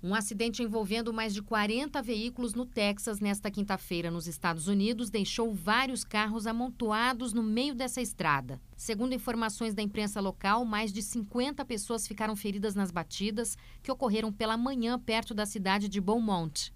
Um acidente envolvendo mais de 40 veículos no Texas nesta quinta-feira nos Estados Unidos deixou vários carros amontoados no meio dessa estrada. Segundo informações da imprensa local, mais de 50 pessoas ficaram feridas nas batidas que ocorreram pela manhã perto da cidade de Beaumont.